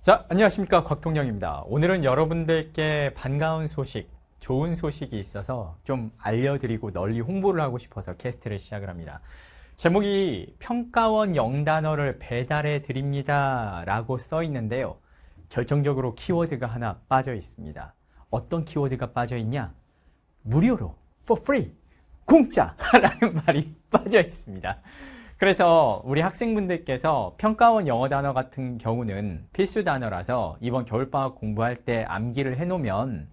자, 안녕하십니까. 곽통령입니다. 오늘은 여러분들께 반가운 소식, 좋은 소식이 있어서 좀 알려드리고 널리 홍보를 하고 싶어서 캐스트를 시작을 합니다. 제목이 평가원 영단어를 배달해 드립니다. 라고 써 있는데요. 결정적으로 키워드가 하나 빠져 있습니다. 어떤 키워드가 빠져 있냐? 무료로, for free, 공짜라는 말이 빠져 있습니다. 그래서 우리 학생분들께서 평가원 영어 단어 같은 경우는 필수 단어라서 이번 겨울방학 공부할 때 암기를 해놓으면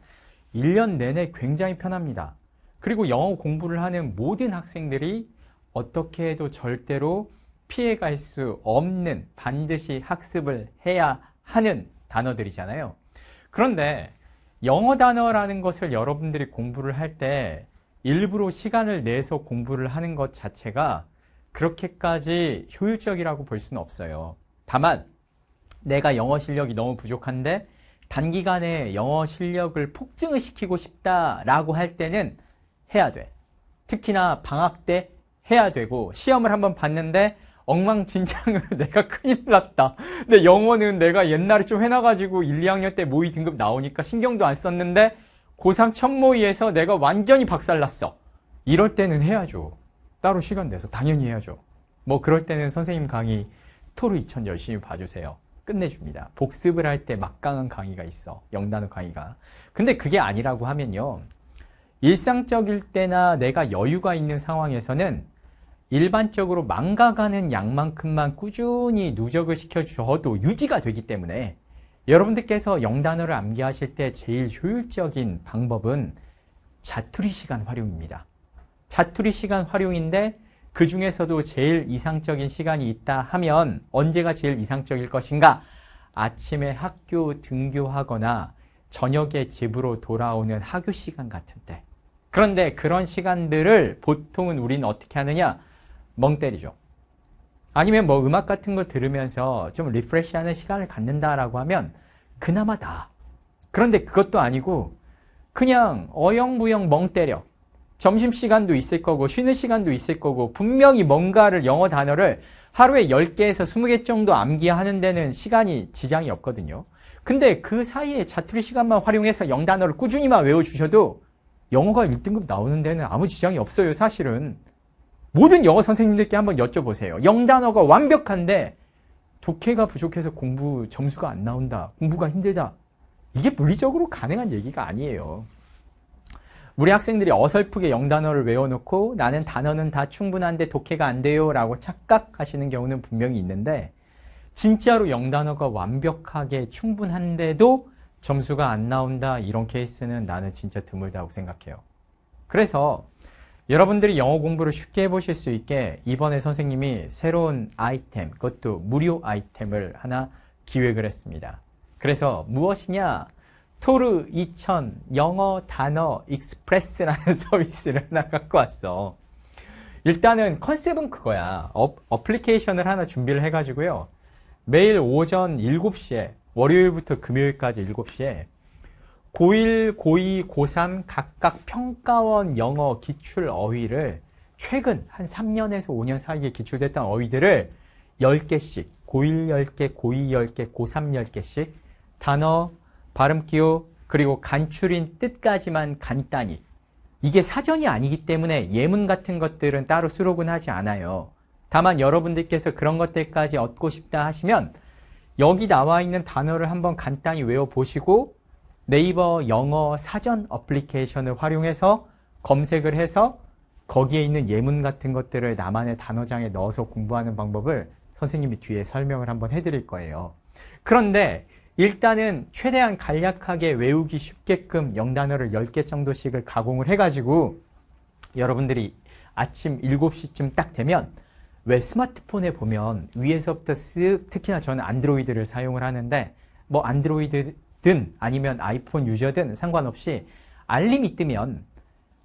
1년 내내 굉장히 편합니다. 그리고 영어 공부를 하는 모든 학생들이 어떻게 해도 절대로 피해갈 수 없는 반드시 학습을 해야 하는 단어들이잖아요. 그런데 영어 단어라는 것을 여러분들이 공부를 할 때 일부러 시간을 내서 공부를 하는 것 자체가 그렇게까지 효율적이라고 볼 수는 없어요. 다만 내가 영어 실력이 너무 부족한데 단기간에 영어 실력을 폭증을 시키고 싶다라고 할 때는 해야 돼. 특히나 방학 때 해야 되고 시험을 한번 봤는데 엉망진창으로 내가 큰일 났다. 근데 영어는 내가 옛날에 좀 해놔가지고 1, 2학년 때 모의 등급 나오니까 신경도 안 썼는데 고3 첫 모의에서 내가 완전히 박살났어. 이럴 때는 해야죠. 따로 시간 내서 당연히 해야죠. 뭐 그럴 때는 선생님 강의 토르 2000 열심히 봐주세요. 끝내줍니다. 복습을 할 때 막강한 강의가 있어. 영단어 강의가. 근데 그게 아니라고 하면요. 일상적일 때나 내가 여유가 있는 상황에서는 일반적으로 망가가는 양만큼만 꾸준히 누적을 시켜줘도 유지가 되기 때문에 여러분들께서 영단어를 암기하실 때 제일 효율적인 방법은 자투리 시간 활용입니다. 자투리 시간 활용인데 그 중에서도 제일 이상적인 시간이 있다 하면 언제가 제일 이상적일 것인가? 아침에 학교 등교하거나 저녁에 집으로 돌아오는 학교 시간 같은 때. 그런데 그런 시간들을 보통은 우리는 어떻게 하느냐? 멍 때리죠. 아니면 뭐 음악 같은 거 들으면서 좀 리프레시하는 시간을 갖는다라고 하면 그나마 다. 그런데 그것도 아니고 그냥 어영부영 멍 때려. 점심시간도 있을 거고 쉬는 시간도 있을 거고 분명히 뭔가를 영어 단어를 하루에 10개에서 20개 정도 암기하는 데는 시간이 지장이 없거든요. 근데 그 사이에 자투리 시간만 활용해서 영단어를 꾸준히만 외워주셔도 영어가 1등급 나오는 데는 아무 지장이 없어요, 사실은. 모든 영어 선생님들께 한번 여쭤보세요. 영단어가 완벽한데 독해가 부족해서 공부 점수가 안 나온다. 공부가 힘들다. 이게 물리적으로 가능한 얘기가 아니에요. 우리 학생들이 어설프게 영단어를 외워놓고 나는 단어는 다 충분한데 독해가 안 돼요 라고 착각하시는 경우는 분명히 있는데 진짜로 영단어가 완벽하게 충분한데도 점수가 안 나온다 이런 케이스는 나는 진짜 드물다고 생각해요. 그래서 여러분들이 영어 공부를 쉽게 해보실 수 있게 이번에 선생님이 새로운 아이템, 그것도 무료 아이템을 하나 기획을 했습니다. 그래서 무엇이냐? 토르 2000 영어 단어 익스프레스라는 서비스를 하나 갖고 왔어. 일단은 컨셉은 그거야. 어, 어플리케이션을 하나 준비를 해가지고요. 매일 오전 7시에 월요일부터 금요일까지 7시에 고1, 고2, 고3 각각 평가원 영어 기출 어휘를 최근 한 3년에서 5년 사이에 기출됐던 어휘들을 10개씩 고1 10개, 고2 10개, 고3 10개씩 단어, 발음 기호 그리고 간추린 뜻까지만 간단히 이게 사전이 아니기 때문에 예문 같은 것들은 따로 수록은 하지 않아요. 다만 여러분들께서 그런 것들까지 얻고 싶다 하시면 여기 나와 있는 단어를 한번 간단히 외워보시고 네이버 영어 사전 어플리케이션을 활용해서 검색을 해서 거기에 있는 예문 같은 것들을 나만의 단어장에 넣어서 공부하는 방법을 선생님이 뒤에 설명을 한번 해드릴 거예요. 그런데 일단은 최대한 간략하게 외우기 쉽게끔 영단어를 10개 정도씩을 가공을 해가지고 여러분들이 아침 7시쯤 딱 되면 왜 스마트폰에 보면 위에서부터 쓱 특히나 저는 안드로이드를 사용을 하는데 뭐 안드로이드든 아니면 아이폰 유저든 상관없이 알림이 뜨면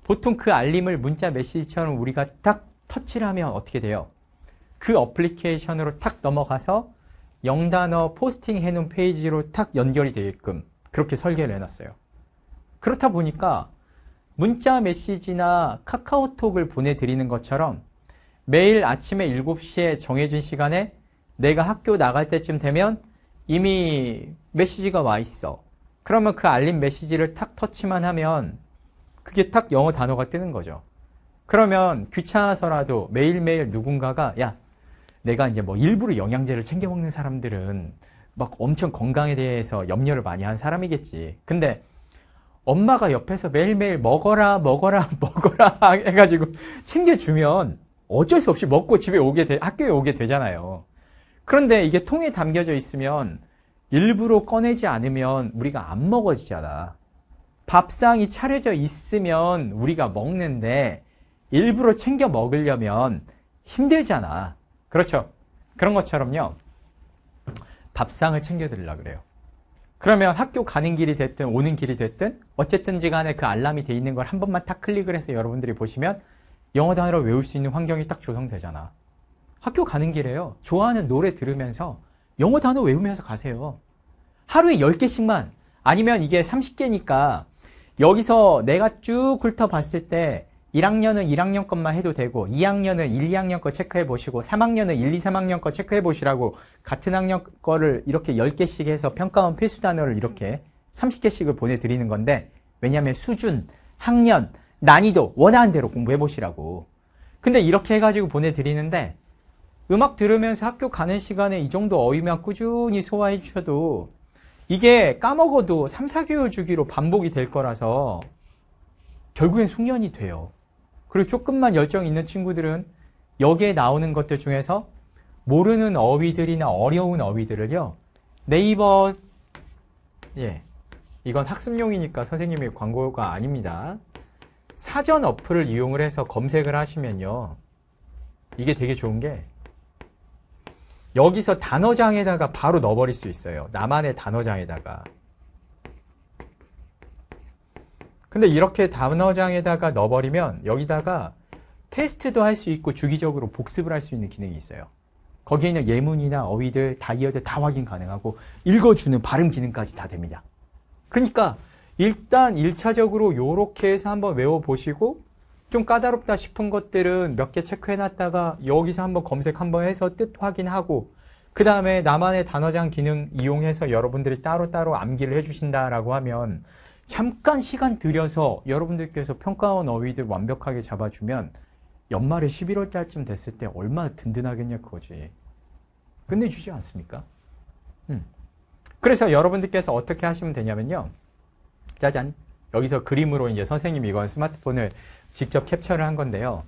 보통 그 알림을 문자 메시지처럼 우리가 딱 터치를 하면 어떻게 돼요? 그 어플리케이션으로 탁 넘어가서 영단어 포스팅 해놓은 페이지로 탁 연결이 되게끔 그렇게 설계를 해놨어요. 그렇다 보니까 문자 메시지나 카카오톡을 보내드리는 것처럼 매일 아침에 7시에 정해진 시간에 내가 학교 나갈 때쯤 되면 이미 메시지가 와 있어. 그러면 그 알림 메시지를 탁 터치만 하면 그게 탁 영어 단어가 뜨는 거죠. 그러면 귀찮아서라도 매일매일 누군가가 야, 내가 이제 뭐 일부러 영양제를 챙겨 먹는 사람들은 막 엄청 건강에 대해서 염려를 많이 한 사람이겠지. 근데 엄마가 옆에서 매일매일 먹어라, 먹어라, 먹어라 해가지고 챙겨주면 어쩔 수 없이 먹고 집에 오게 돼, 학교에 오게 되잖아요. 그런데 이게 통에 담겨져 있으면 일부러 꺼내지 않으면 우리가 안 먹어지잖아. 밥상이 차려져 있으면 우리가 먹는데 일부러 챙겨 먹으려면 힘들잖아. 그렇죠. 그런 것처럼요. 밥상을 챙겨드리려 그래요. 그러면 학교 가는 길이 됐든 오는 길이 됐든 어쨌든지 간에 그 알람이 돼 있는 걸 한 번만 딱 클릭을 해서 여러분들이 보시면 영어 단어를 외울 수 있는 환경이 딱 조성되잖아. 학교 가는 길에요. 좋아하는 노래 들으면서 영어 단어 외우면서 가세요. 하루에 10개씩만 아니면 이게 30개니까 여기서 내가 쭉 훑어봤을 때 1학년은 1학년 것만 해도 되고 2학년은 1, 2학년 거 체크해 보시고 3학년은 1, 2, 3학년 거 체크해 보시라고 같은 학년 거를 이렇게 10개씩 해서 평가원 필수 단어를 이렇게 30개씩을 보내드리는 건데 왜냐하면 수준, 학년, 난이도 원하는 대로 공부해 보시라고 근데 이렇게 해가지고 보내드리는데 음악 들으면서 학교 가는 시간에 이 정도 어휘만 꾸준히 소화해 주셔도 이게 까먹어도 3, 4개월 주기로 반복이 될 거라서 결국엔 숙련이 돼요. 그리고 조금만 열정 있는 친구들은 여기에 나오는 것들 중에서 모르는 어휘들이나 어려운 어휘들을요. 네이버 예. 이건 학습용이니까 선생님이 광고가 아닙니다. 사전 어플을 이용을 해서 검색을 하시면요. 이게 되게 좋은 게 여기서 단어장에다가 바로 넣어버릴 수 있어요. 나만의 단어장에다가. 근데 이렇게 단어장에다가 넣어버리면 여기다가 테스트도 할 수 있고 주기적으로 복습을 할 수 있는 기능이 있어요. 거기에 있는 예문이나 어휘들, 다이어드 다 확인 가능하고 읽어주는 발음 기능까지 다 됩니다. 그러니까 일단 1차적으로 이렇게 해서 한번 외워보시고 좀 까다롭다 싶은 것들은 몇 개 체크해놨다가 여기서 한번 검색 한번 해서 뜻 확인하고 그 다음에 나만의 단어장 기능 이용해서 여러분들이 따로따로 암기를 해주신다라고 하면 잠깐 시간 들여서 여러분들께서 평가원 어휘들 완벽하게 잡아주면 연말에 11월 달쯤 됐을 때 얼마나 든든하겠냐 그거지. 끝내주지 않습니까? 음. 그래서 여러분들께서 어떻게 하시면 되냐면요. 짜잔. 여기서 그림으로 이제 선생님이 이건 스마트폰을 직접 캡처를 한 건데요.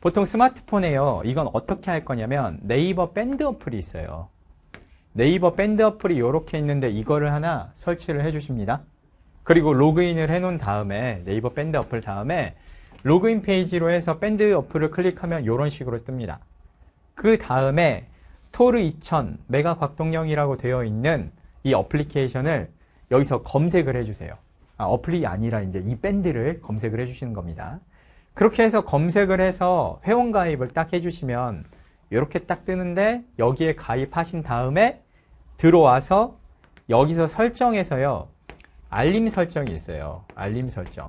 보통 스마트폰에요. 이건 어떻게 할 거냐면 네이버 밴드 어플이 있어요. 네이버 밴드 어플이 이렇게 있는데 이거를 하나 설치를 해주십니다. 그리고 로그인을 해놓은 다음에 네이버 밴드 어플 다음에 로그인 페이지로 해서 밴드 어플을 클릭하면 이런 식으로 뜹니다. 그 다음에 토르 2000 메가 곽동영이라고 되어 있는 이 어플리케이션을 여기서 검색을 해주세요. 아, 어플이 아니라 이제 이 밴드를 검색을 해주시는 겁니다. 그렇게 해서 검색을 해서 회원가입을 딱 해주시면 이렇게 딱 뜨는데 여기에 가입하신 다음에 들어와서 여기서 설정해서요 알림 설정이 있어요. 알림 설정.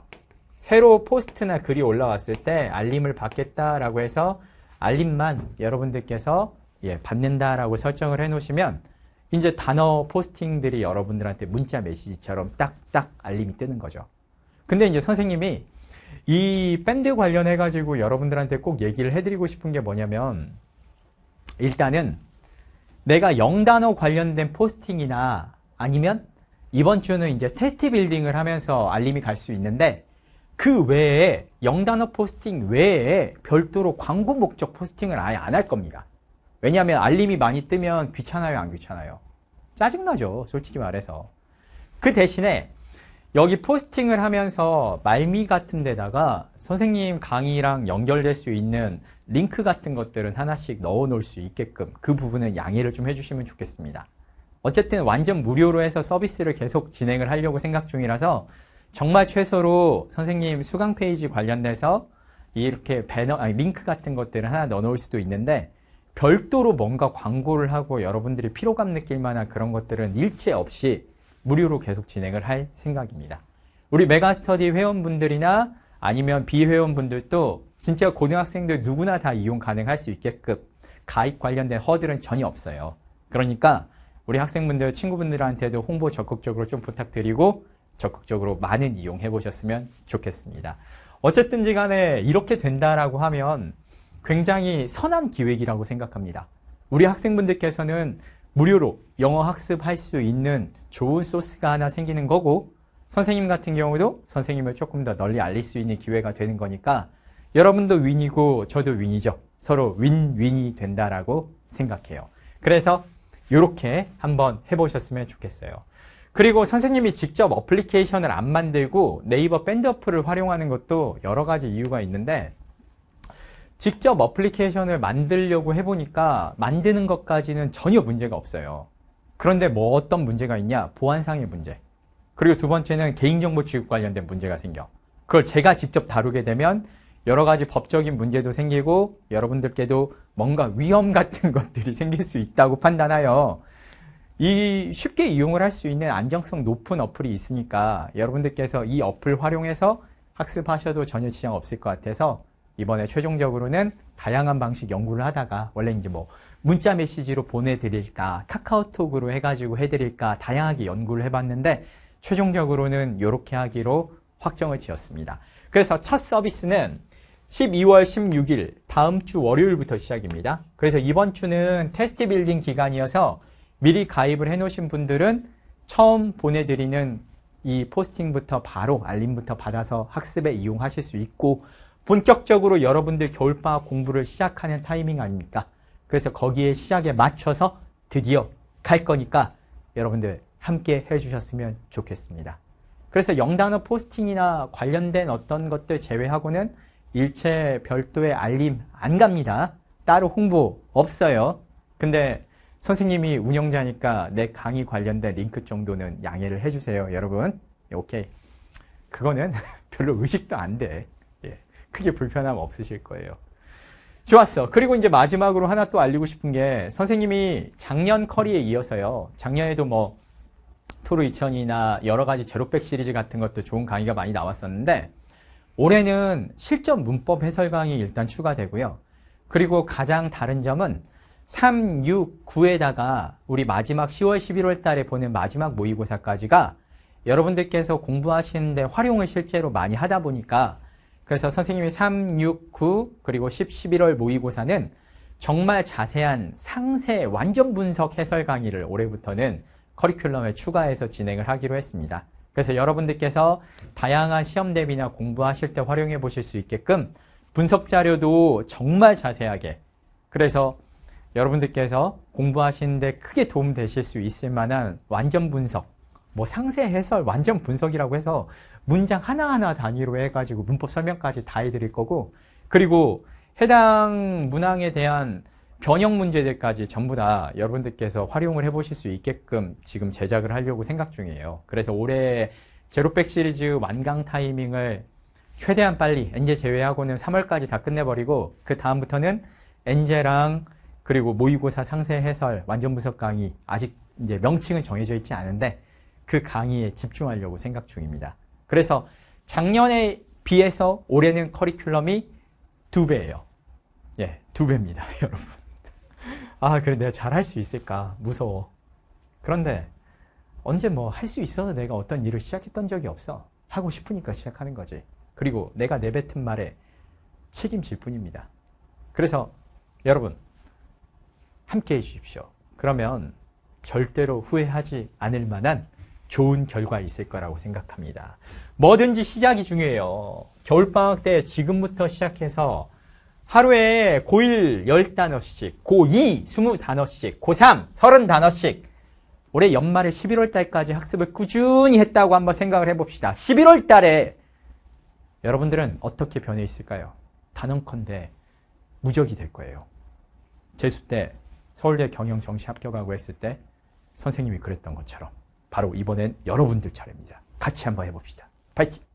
새로 포스트나 글이 올라왔을 때 알림을 받겠다라고 해서 알림만 여러분들께서 예, 받는다라고 설정을 해 놓으시면 이제 단어 포스팅들이 여러분들한테 문자 메시지처럼 딱딱 알림이 뜨는 거죠. 근데 이제 선생님이 이 밴드 관련해 가지고 여러분들한테 꼭 얘기를 해 드리고 싶은 게 뭐냐면 일단은 내가 영단어 관련된 포스팅이나 아니면 이번 주는 이제 테스트 빌딩을 하면서 알림이 갈 수 있는데 그 외에 영단어 포스팅 외에 별도로 광고 목적 포스팅을 아예 안 할 겁니다. 왜냐하면 알림이 많이 뜨면 귀찮아요, 안 귀찮아요? 짜증나죠, 솔직히 말해서. 그 대신에 여기 포스팅을 하면서 말미 같은 데다가 선생님 강의랑 연결될 수 있는 링크 같은 것들은 하나씩 넣어 놓을 수 있게끔 그 부분은 양해를 좀 해주시면 좋겠습니다. 어쨌든 완전 무료로 해서 서비스를 계속 진행을 하려고 생각 중이라서 정말 최소로 선생님 수강 페이지 관련돼서 이렇게 배너, 아니, 링크 같은 것들을 하나 넣어놓을 수도 있는데 별도로 뭔가 광고를 하고 여러분들이 피로감 느낄 만한 그런 것들은 일체 없이 무료로 계속 진행을 할 생각입니다. 우리 메가스터디 회원분들이나 아니면 비회원분들도 진짜 고등학생들 누구나 다 이용 가능할 수 있게끔 가입 관련된 허들은 전혀 없어요. 그러니까 우리 학생분들, 친구분들한테도 홍보 적극적으로 좀 부탁드리고 적극적으로 많은 이용해 보셨으면 좋겠습니다. 어쨌든지 간에 이렇게 된다라고 하면 굉장히 선한 기획이라고 생각합니다. 우리 학생분들께서는 무료로 영어 학습할 수 있는 좋은 소스가 하나 생기는 거고 선생님 같은 경우도 선생님을 조금 더 널리 알릴 수 있는 기회가 되는 거니까 여러분도 윈이고 저도 윈이죠. 서로 윈윈이 된다라고 생각해요. 그래서 이렇게 한번 해보셨으면 좋겠어요. 그리고 선생님이 직접 어플리케이션을 안 만들고 네이버 밴드 어플을 활용하는 것도 여러 가지 이유가 있는데 직접 어플리케이션을 만들려고 해보니까 만드는 것까지는 전혀 문제가 없어요. 그런데 뭐 어떤 문제가 있냐? 보안상의 문제. 그리고 두 번째는 개인정보 취급 관련된 문제가 생겨. 그걸 제가 직접 다루게 되면 여러 가지 법적인 문제도 생기고 여러분들께도 뭔가 위험 같은 것들이 생길 수 있다고 판단하여 이 쉽게 이용을 할 수 있는 안정성 높은 어플이 있으니까 여러분들께서 이 어플 활용해서 학습하셔도 전혀 지장 없을 것 같아서 이번에 최종적으로는 다양한 방식 연구를 하다가 원래 이제 뭐 문자 메시지로 보내드릴까 카카오톡으로 해가지고 해드릴까 다양하게 연구를 해봤는데 최종적으로는 이렇게 하기로 확정을 지었습니다. 그래서 첫 서비스는 12월 16일 다음 주 월요일부터 시작입니다. 그래서 이번 주는 테스트 빌딩 기간이어서 미리 가입을 해 놓으신 분들은 처음 보내드리는 이 포스팅부터 바로 알림부터 받아서 학습에 이용하실 수 있고 본격적으로 여러분들 겨울방학 공부를 시작하는 타이밍 아닙니까? 그래서 거기에 시작에 맞춰서 드디어 갈 거니까 여러분들 함께 해주셨으면 좋겠습니다. 그래서 영단어 포스팅이나 관련된 어떤 것들 제외하고는 일체 별도의 알림 안 갑니다. 따로 홍보 없어요. 근데 선생님이 운영자니까 내 강의 관련된 링크 정도는 양해를 해주세요. 여러분. 예, 오케이. 그거는 별로 의식도 안 돼. 예. 크게 불편함 없으실 거예요. 좋았어. 그리고 이제 마지막으로 하나 또 알리고 싶은 게 선생님이 작년 커리에 이어서요. 작년에도 뭐 토르 2000이나 여러 가지 제로백 시리즈 같은 것도 좋은 강의가 많이 나왔었는데 올해는 실전 문법 해설 강의 일단 추가되고요. 그리고 가장 다른 점은 3, 6, 9에다가 우리 마지막 10월, 11월 달에 보는 마지막 모의고사까지가 여러분들께서 공부하시는데 활용을 실제로 많이 하다 보니까 그래서 선생님이 3, 6, 9 그리고 10, 11월 모의고사는 정말 자세한 상세 완전 분석 해설 강의를 올해부터는 커리큘럼에 추가해서 진행을 하기로 했습니다. 그래서 여러분들께서 다양한 시험 대비나 공부하실 때 활용해 보실 수 있게끔 분석 자료도 정말 자세하게 그래서 여러분들께서 공부하시는데 크게 도움 되실 수 있을 만한 완전 분석 뭐 상세 해설 완전 분석이라고 해서 문장 하나하나 단위로 해가지고 문법 설명까지 다 해드릴 거고 그리고 해당 문항에 대한 변형 문제들까지 전부 다 여러분들께서 활용을 해보실 수 있게끔 지금 제작을 하려고 생각 중이에요. 그래서 올해 제로백 시리즈 완강 타이밍을 최대한 빨리 엔제 제외하고는 3월까지 다 끝내버리고 그 다음부터는 엔제랑 그리고 모의고사 상세 해설 완전 분석 강의 아직 이제 명칭은 정해져 있지 않은데 그 강의에 집중하려고 생각 중입니다. 그래서 작년에 비해서 올해는 커리큘럼이 두 배예요. 예, 두 배입니다, 여러분. 아, 그래, 내가 잘할 수 있을까? 무서워. 그런데 언제 뭐 할 수 있어서 내가 어떤 일을 시작했던 적이 없어. 하고 싶으니까 시작하는 거지. 그리고 내가 내뱉은 말에 책임질 뿐입니다. 그래서 여러분, 함께 해주십시오. 그러면 절대로 후회하지 않을 만한 좋은 결과 있을 거라고 생각합니다. 뭐든지 시작이 중요해요. 겨울방학 때 지금부터 시작해서 하루에 고1 10단어씩, 고2 20단어씩, 고3 30단어씩, 올해 연말에 11월 달까지 학습을 꾸준히 했다고 한번 생각을 해봅시다. 11월 달에 여러분들은 어떻게 변해 있을까요? 단언컨대 무적이 될 거예요. 재수 때 서울대 경영 정시 합격하고 했을 때 선생님이 그랬던 것처럼 바로 이번엔 여러분들 차례입니다. 같이 한번 해봅시다. 파이팅!